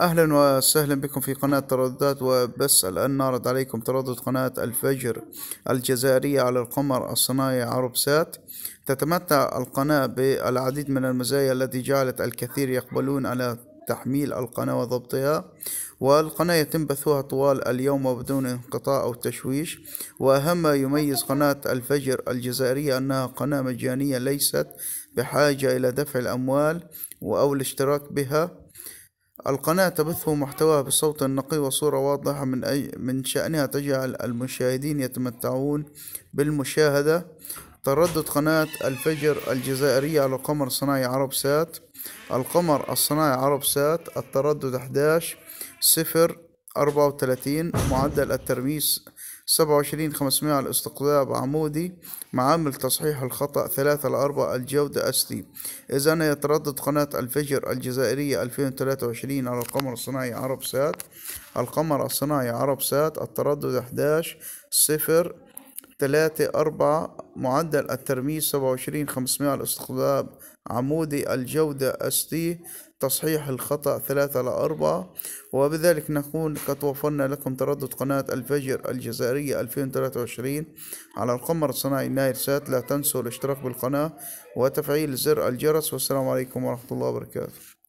أهلا وسهلا بكم في قناة ترددات وبس الان نعرض عليكم تردد قناة الفجر الجزائرية على القمر الصناعي سات تتمتع القناة بالعديد من المزايا التي جعلت الكثير يقبلون على تحميل القناة وضبطها والقناة يتم بثها طوال اليوم وبدون انقطاع أو تشويش وأهم ما يميز قناة الفجر الجزائرية أنها قناة مجانية ليست بحاجة إلى دفع الأموال أو الاشتراك بها القناة تبث محتواها بصوت نقي وصورة واضحة من أي من شأنها تجعل المشاهدين يتمتعون بالمشاهدة تردد قناة الفجر الجزائرية على القمر الصناعي عرب سات القمر الصناعي عرب سات التردد 11 0 34 معدل الترميس سبعة وعشرين خمسمائة على الاستقطاب عمودي معامل تصحيح الخطأ ثلاثة لأربعة الجودة أسلي إذا يتردد قناة الفجر الجزائرية ألفين وثلاثة وعشرين على القمر الصناعي عرب سات القمر الصناعي عرب سات التردد أحداش صفر ثلاثة أربعة معدل الترميز خمسمائة الاستخدام عمودي الجودة اس تي تصحيح الخطأ ثلاثة إلى أربعة وبذلك نكون قد وفرنا لكم تردد قناة الفجر الجزائرية 2023 على القمر الصناعي ناير سات لا تنسوا الاشتراك بالقناة وتفعيل زر الجرس والسلام عليكم ورحمة الله وبركاته